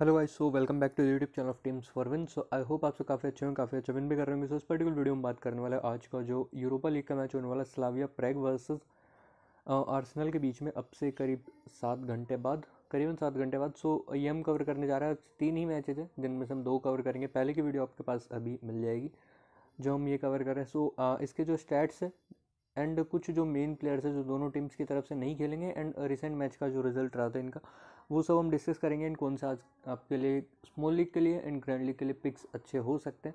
hello guys so welcome back to YouTube channel of teams for win so I hope आप सब काफ़ी अच्छे हैं काफ़ी अच्छा विन भी कर रहे होंगे सो इस पर्टिकुलर वीडियो में बात करने वाला है आज का जो यूरोपा लीग का मैच होने वाला स्लाविया प्रेग वर्सेस आर्सेनल के बीच में अब से करीब सात घंटे बाद करीबन सात घंटे बाद सो so, ये हम कवर करने जा रहे हैं तीन ही मैचेज हैं जिनमें से हम दो कवर करेंगे पहले की वीडियो आपके पास अभी मिल जाएगी जो हम ये कवर कर रहे हैं सो so, इसके जो स्टैट्स है एंड कुछ जो मेन प्लेयर्स है जो दोनों टीम्स की तरफ से नहीं खेलेंगे एंड रिसेंट मैच का जो रिजल्ट रहा था इनका वो सब हम डिस्कस करेंगे एंड कौन सा आपके लिए स्मॉल लीग के लिए एंड ग्रैंड लीग के लिए पिक्स अच्छे हो सकते हैं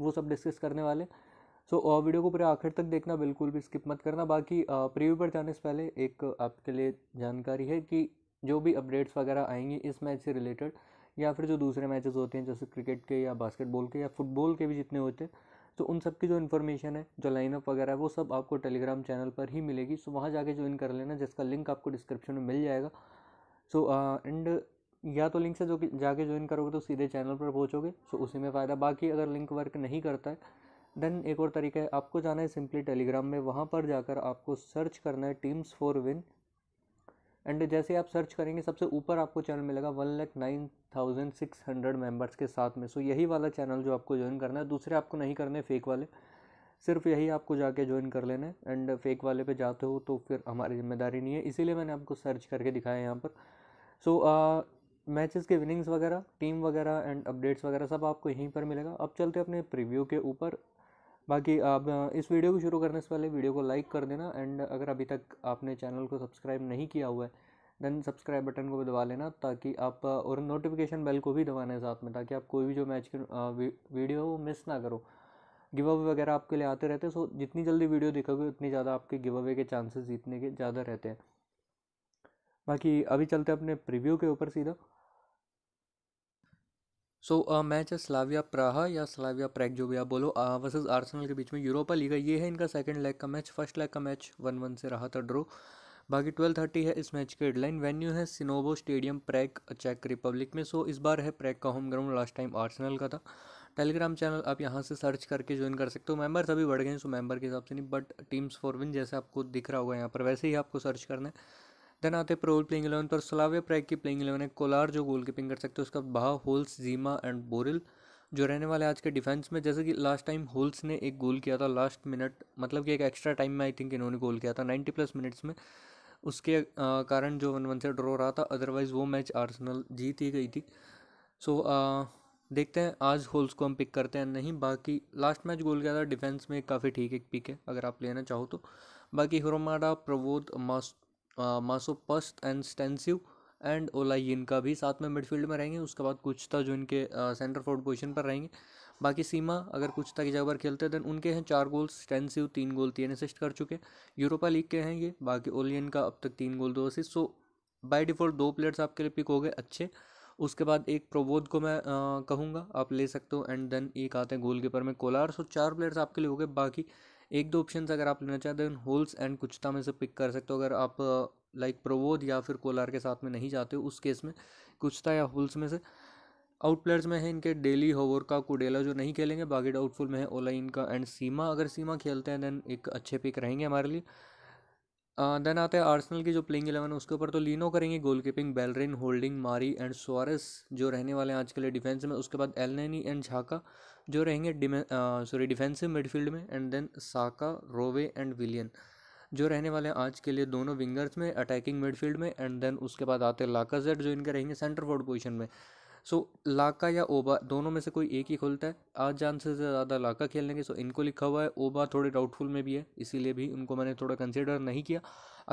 वो सब डिस्कस करने वाले सो so, और वीडियो को पूरे आखिर तक देखना बिल्कुल भी स्किप मत करना बाकी प्रीव्यू पर जाने से पहले एक आपके लिए जानकारी है कि जो भी अपडेट्स वगैरह आएंगी इस मैच से रिलेटेड या फिर जो दूसरे मैचेस होते हैं जैसे क्रिकेट के या बास्केटबॉल के या फुटबॉल के भी जितने होते हैं तो उन सब की जो इन्फॉर्मेशन है जो लाइनअप वगैरह है वो सब आपको टेलीग्राम चैनल पर ही मिलेगी सो वहाँ जाके ज्वाइन कर लेना जिसका लिंक आपको डिस्क्रिप्शन में मिल जाएगा सो एंड uh, या तो लिंक से जो कि जाके ज्वाइन करोगे तो सीधे चैनल पर पहुँचोगे सो उसी में फ़ायदा बाकी अगर लिंक वर्क नहीं करता है देन एक और तरीका है आपको जाना है सिंपली टेलीग्राम में वहाँ पर जाकर आपको सर्च करना है टीम्स फॉर विन एंड जैसे आप सर्च करेंगे सबसे ऊपर आपको चैनल मिलेगा one lakh nine thousand six hundred members के साथ में सो so, यही वाला चैनल जो आपको ज्वाइन करना है दूसरे आपको नहीं करने फेक वाले सिर्फ यही आपको जाके ज्वाइन कर लेना है एंड फेक वाले पे जाते हो तो फिर हमारी जिम्मेदारी नहीं है इसीलिए मैंने आपको सर्च करके दिखाया यहाँ पर सो मैचेस uh, के विनिंग्स वगैरह टीम वगैरह एंड अपडेट्स वगैरह सब आपको यहीं पर मिलेगा अब चलते अपने प्रीव्यू के ऊपर बाकी आप uh, इस वीडियो को शुरू करने से पहले वीडियो को लाइक कर देना एंड अगर अभी तक आपने चैनल को सब्सक्राइब नहीं किया हुआ है देन सब्सक्राइब बटन को भी दबा लेना ताकि आप uh, और नोटिफिकेशन बेल को भी दबाना है साथ में ताकि आप कोई भी जो मैच की वीडियो वो मिस ना करो गिव अवे वगैरह आपके लिए आते रहते हैं सो जितनी जल्दी वीडियो देखोगे उतनी ज़्यादा आपके गिव अवे के चांसेस जीतने के ज़्यादा रहते हैं बाकी अभी चलते अपने प्रीव्यू के ऊपर सीधा सो मैच है स्लाविया प्राहा या स्लाविया प्रैग जो भी आप बोलो वर्सेस आर्सेनल के बीच में यूरोपा लीगा ये है इनका सेकंड लेग का मैच फर्स्ट लेग का मैच वन वन से रहा था ड्रो बाकी ट्वेल्व थर्टी है इस मैच के हेडलाइन वेन्यू है सिनोवो स्टेडियम प्रैग चेक रिपब्लिक में सो इस बार है प्रैग का home ground last time Arsenal का था टेलीग्राम चैनल आप यहाँ से सर्च करके ज्वाइन कर सकते हो मेंबर्स अभी बढ़ गए हैं सो मेंबर के हिसाब से नहीं बट टीम्स फॉर विन जैसे आपको दिख रहा होगा यहाँ पर वैसे ही आपको सर्च करना है देन आते हैं प्रोल प्लेइंग इलेवन पर सलाविया प्रैक की प्लेइंग इलेवन है कोलार जो गोल कीपिंग कर सकते हैं उसका भाव होल्स जीमा एंड बोरिल जो रहने वाले आज के डिफेंस में जैसे कि लास्ट टाइम होल्स ने एक गोल किया था लास्ट मिनट मतलब कि एक एक्स्ट्रा टाइम में आई थिंक इन्होंने गोल किया था नाइन्टी प्लस मिनट्स में उसके कारण जो वन वन से ड्रॉ रहा था अदरवाइज़ वो मैच आर्सनल जीत ही गई थी सो so, देखते हैं आज होल्स को हम पिक करते हैं नहीं बाकी लास्ट मैच गोल किया था डिफेंस में काफ़ी ठीक एक पिक है अगर आप लेना चाहो तो बाकी हरोमाडा प्रबोध मास्ट Masopust and Stanciu and Olayinka का भी साथ में मिडफील्ड में रहेंगे उसके बाद कुछ था जो इनके सेंटर फोर्ड पोजिशन पर रहेंगे बाकी सीमा अगर कुछ था की जगह पर खेलते हैं देन उनके हैं चार गोल्स स्टेंसिव तीन गोल तीन असिस्ट कर चुके यूरोपा लीग के हैं ये बाकी ओलियन का अब तक तीन गोल दो असिस्ट सो बाय डिफ़ॉल्ट दो प्लेयर्स आपके लिए पिक हो गए अच्छे उसके बाद एक प्रबोध को मैं कहूँगा आप ले सकते हो एंड देन एक आते हैं कीपर में कोलार सो चार प्लेयर्स आपके लिए हो गए बाकी एक दो ऑप्शन अगर आप लेना चाहते हैं होल्स एंड कुछता में से पिक कर सकते हो अगर आप लाइक uh, प्रबोध या फिर कोलार के साथ में नहीं जाते हो उस केस में कुछता या होल्स में से आउट प्लेयर्स में है इनके डेली होवर का कुडेला जो नहीं खेलेंगे बाकी डाउटफुल में है ओला इनका एंड सीमा अगर सीमा खेलते हैं देन एक अच्छे पिक रहेंगे हमारे लिए देन uh, आते हैं आर्सनल की जो प्लेइंग इलेवन उसके ऊपर तो लिनो करेंगे goalkeeping Bellerin holding Mari and Soares जो रहने वाले हैं आज के लिए डिफेंस में उसके बाद एलनैनी एंड झाका जो रहेंगे सॉरी डिफेंसिव मिडफील्ड में and then Saka Rowe and विलियन जो रहने वाले हैं आज के लिए दोनों विंगर्स में अटैकिंग मिडफील्ड में एंड देन उसके बाद आते हैं लाका जेड जो इनके रहेंगे सेंटर फोर्ड पोजिशन में सो so, लाका या ओबा दोनों में से कोई एक ही खोलता है आज चांसेस से ज़्यादा लाका खेलने के सो so, इनको लिखा हुआ है ओबा थोड़े डाउटफुल में भी है इसीलिए भी उनको मैंने थोड़ा कंसिडर नहीं किया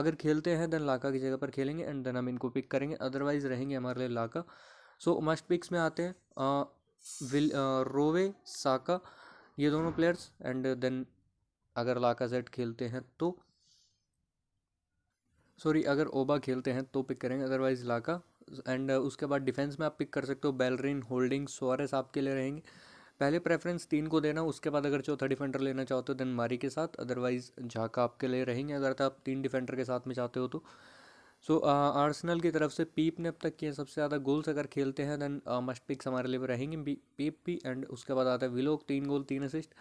अगर खेलते हैं देन लाका की जगह पर खेलेंगे एंड देन हम इनको पिक करेंगे अदरवाइज रहेंगे हमारे लिए लाका सो मस्ट पिक्स में आते हैं विल रोवे साका ये दोनों प्लेयर्स एंड देन अगर लाका जेट खेलते हैं तो सॉरी अगर ओबा खेलते हैं तो पिक करेंगे अदरवाइज लाका एंड उसके बाद डिफेंस में आप पिक कर सकते हो बेलरिन होल्डिंग सोरेस आपके लिए रहेंगे पहले प्रेफरेंस तीन को देना उसके बाद अगर चौथा डिफेंडर लेना चाहते हो देन मारी के साथ अदरवाइज झाका आपके लिए रहेंगे अगर आप तीन डिफेंडर के साथ में चाहते हो तो सो आर्सनल uh, की तरफ से पीप ने अब तक किए सबसे ज़्यादा गोल्स अगर खेलते हैं देन मस्ट पिक्स हमारे लिए रहेंगे पीप भी एंड उसके बाद आता है विलोक तीन गोल तीन असिस्ट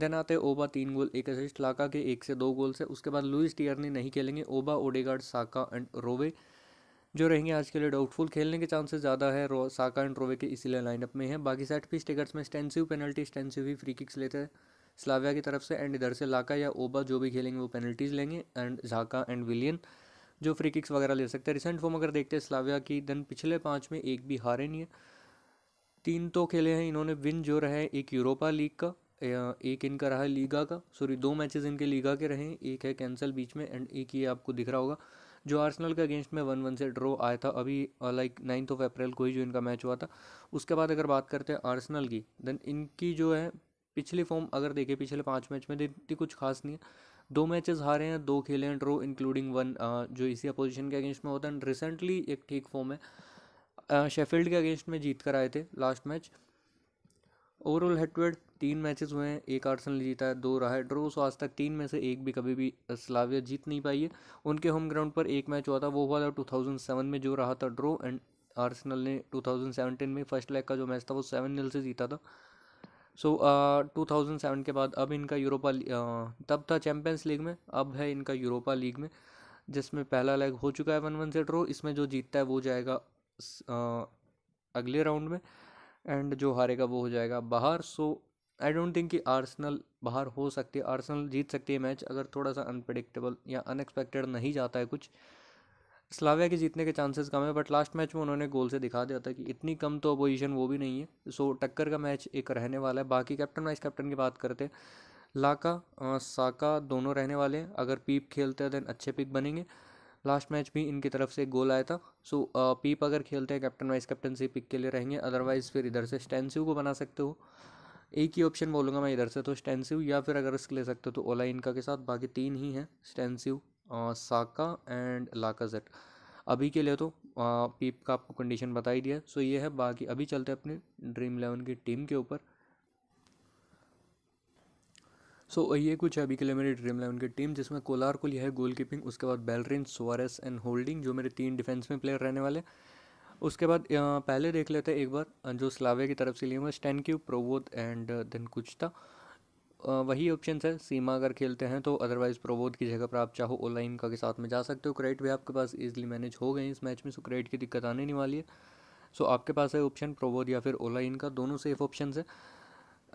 देन आते हैं ओबा तीन गोल एक असिस्ट लाका के एक से दो गोल से उसके बाद लुइस टियरनी नहीं खेलेंगे ओबा ओडेगार्ड साका एंड रोवे जो रहेंगे आज के लिए डाउटफुल खेलने के चांसेस ज़्यादा है रो साका एंड रोवे के इसीलिए लाइनअप में है बाकी सेट पीस टिकट्स में स्टेंसिव पेनल्टी स्टेंसिव ही फ्री किक्स लेते हैं स्लाविया की तरफ से एंड इधर से लाका या ओबा जो भी खेलेंगे वो पेनल्टीज़ लेंगे एंड झाका एंड विलियन जो फ्री किक्स वगैरह ले सकते हैं रिसेंट फॉर्म अगर देखते हैं स्लाविया की देन पिछले पाँच में एक भी हारे नहीं है तीन तो खेले हैं इन्होंने विन जो रहे हैं एक यूरोपा लीग का एक इनका रहा है लीगा का सॉरी दो मैचेस इनके लीगा के रहे एक है कैंसल बीच में एंड एक ये आपको दिख रहा होगा जो आर्सनल के अगेंस्ट में वन वन से ड्रॉ आया था अभी लाइक नाइन्थ ऑफ अप्रैल को ही जो इनका मैच हुआ था उसके बाद अगर बात करते हैं आर्सनल की देन इनकी जो है पिछली फॉर्म अगर देखें पिछले पाँच मैच में देती कुछ खास नहीं है दो मैचेस हारे हैं दो खेले हैं ड्रो इंक्लूडिंग वन जो इसी अपोजिशन के अगेंस्ट में होता है रिसेंटली एक ठीक फॉर्म है शेफील्ड uh, के अगेंस्ट में जीत कर आए थे लास्ट मैच ओवरऑल हेड तीन मैचेस हुए हैं एक आर्सनल जीता है दो रहा है ड्रो सो आज तक तीन में से एक भी कभी भी स्लाविया uh, जीत नहीं पाई है उनके होम ग्राउंड पर एक मैच हुआ था वो हुआ था टू थाउजेंड सेवन में जो रहा था ड्रो एंड आर्सनल ने टू थाउजेंड सेवनटीन में फर्स्ट लेग का जो मैच था वो सेवन नील से जीता था सो टू थाउजेंड सेवन के बाद अब इनका यूरोपा uh, तब था चैम्पियंस लीग में अब है इनका यूरोपा लीग में जिसमें पहला लेग हो चुका है वन वन से रो इसमें जो जीतता है वो जाएगा uh, अगले राउंड में एंड जो हारेगा वो हो जाएगा बाहर सो आई डोंट थिंक कि आर्सनल बाहर हो सकती है आर्सनल जीत सकती है मैच अगर थोड़ा सा अनप्रडिक्टेबल या अनएक्सपेक्टेड नहीं जाता है कुछ स्लाविया के जीतने के चांसेस कम है बट लास्ट मैच में उन्होंने गोल से दिखा दिया था कि इतनी कम तो अपोजिशन वो भी नहीं है सो टक्कर का मैच एक रहने वाला है बाकी कैप्टन वाइस कैप्टन की बात करते लाका साका दोनों रहने वाले हैं अगर पीप खेलते हैं देन अच्छे पिक बनेंगे लास्ट मैच भी इनकी तरफ से गोल आया था सो पीप अगर खेलते हैं कैप्टन वाइस कैप्टन से पिक के लिए रहेंगे अदरवाइज़ फिर इधर से स्टेंसिव को बना सकते हो एक ही ऑप्शन बोलूँगा मैं इधर से तो स्टेंसिव या फिर अगर रिस्क ले सकते हो तो ओला इनका के साथ बाकी तीन ही हैं स्टेंसिव साका एंड लाकाजेट अभी के लिए तो पीप का आपको कंडीशन बता ही दिया सो ये है बाकी अभी चलते हैं अपने ड्रीम इलेवन की टीम के ऊपर सो so, ये कुछ है अभी के लिए मेरी ड्रीम इलेवन की टीम जिसमें कोलार को लिया है गोल कीपिंग उसके बाद बेलरिन सोरेस एंड होल्डिंग जो मेरे तीन डिफेंस में प्लेयर रहने वाले उसके बाद पहले देख लेते हैं एक बार जो स्लावे की तरफ से लिए हुए Stanciu Provod and then कुछ था वही ऑप्शन है सीमा अगर खेलते हैं तो अदरवाइज़ प्रबोध की जगह पर आप चाहो ओलाइन का के साथ में जा सकते हो क्रेडिट भी आपके पास इजीली मैनेज हो गए इस मैच में सो क्रेडिट की दिक्कत आने नहीं वाली है सो आपके पास है ऑप्शन प्रोबोध या फिर ओलाइन का दोनों सेफ ऑप्शन है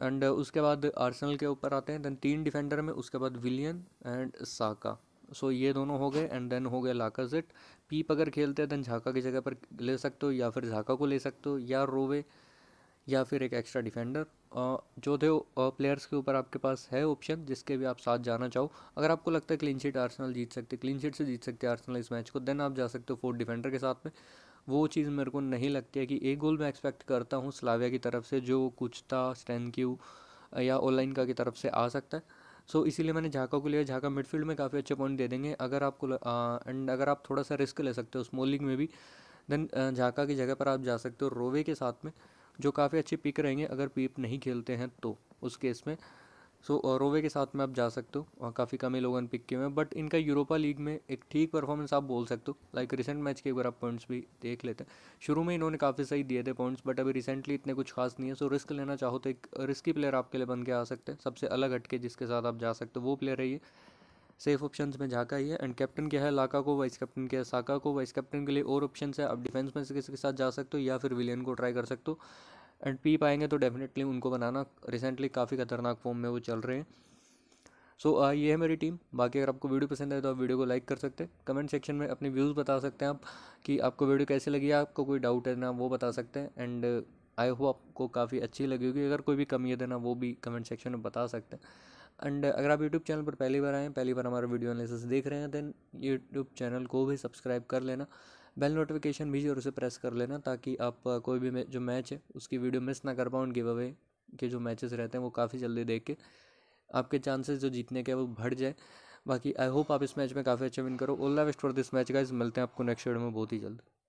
एंड उसके बाद आर्सनल के ऊपर आते हैं देन तीन डिफेंडर में उसके बाद विलियन एंड साका सो ये दोनों हो गए एंड देन हो गए लाका जेट पीप अगर खेलते हैं देन झाका की जगह पर ले सकते हो या फिर झाका को ले सकते हो या रोवे या फिर एक एक्स्ट्रा डिफेंडर जो थे प्लेयर्स के ऊपर आपके पास है ऑप्शन जिसके भी आप साथ जाना चाहो अगर आपको लगता है क्लीन शीट आर्सनल जीत सकते क्लीन शीट से जीत सकते आर्सनल इस मैच को देन आप जा सकते हो फोर्थ डिफेंडर के साथ में वो चीज़ मेरे को नहीं लगती है कि एक गोल मैं एक्सपेक्ट करता हूँ स्लाविया की तरफ से जो कुचता स्टैनक्यू या ऑनलाइन का की तरफ से आ सकता है सो so, इसीलिए मैंने झाका को लिया झाका मिडफील्ड में काफ़ी अच्छे पॉइंट दे देंगे अगर आपको एंड अगर आप थोड़ा सा रिस्क ले सकते हो स्मॉलिंग में भी देन झाका की जगह पर आप जा सकते हो रोवे के साथ में जो काफ़ी अच्छी पिक रहेंगे अगर पीप नहीं खेलते हैं तो उस केस में सो so, रोवे के साथ में आप जा सकते हो और काफ़ी कम ही लोगों ने पिक किए हुए हैं बट इनका यूरोपा लीग में एक ठीक परफॉर्मेंस आप बोल सकते हो लाइक रिसेंट मैच के अगर आप पॉइंट्स भी देख लेते हैं शुरू में इन्होंने काफ़ी सही दिए थे पॉइंट्स बट अभी रिसेंटली इतने कुछ खास नहीं है सो so, रिस्क लेना चाहो तो एक रिस्की प्लेयर आपके लिए बन के आ सकते हैं सबसे अलग हटके जिसके साथ आप जा सकते हो वो प्लेयर है ये सेफ ऑप्शन में झाका ही है एंड कैप्टन क्या है लाका को वाइस कैप्टन क्या है साका को वाइस कैप्टन के लिए और ऑप्शन है आप डिफेंस में से किसी के साथ जा सकते हो या फिर विलियन को ट्राई कर सकते हो एंड पी पाएंगे तो डेफिनेटली उनको बनाना रिसेंटली काफ़ी खतरनाक फॉर्म में वो चल रहे हैं सो so, ये है मेरी टीम बाकी अगर आपको वीडियो पसंद आए तो आप वीडियो को लाइक कर सकते हैं कमेंट सेक्शन में अपने व्यूज़ बता सकते हैं आप कि आपको वीडियो कैसे लगी है आपको कोई डाउट है ना वो बता सकते हैं एंड आई होप आपको काफ़ी अच्छी लगी होगी अगर कोई भी कमी है तो ना वो भी कमेंट सेक्शन में बता सकते हैं एंड अगर आप यूट्यूब चैनल पर पहली बार आएँ पहली बार हमारा वीडियो एनालिसिस देख रहे हैं देन यूट्यूब चैनल को भी सब्सक्राइब कर लेना बेल नोटिफिकेशन भी जरूर उसे प्रेस कर लेना ताकि आप कोई भी जो मैच है उसकी वीडियो मिस ना कर पाओ गिव अवे के जो मैचेस रहते हैं वो काफ़ी जल्दी देख के आपके चांसेस जो जीतने के वो बढ़ जाए बाकी आई होप आप इस मैच में काफ़ी अच्छा विन करो all the best for this match का मिलते हैं आपको नेक्स्ट वीडियो में बहुत ही जल्द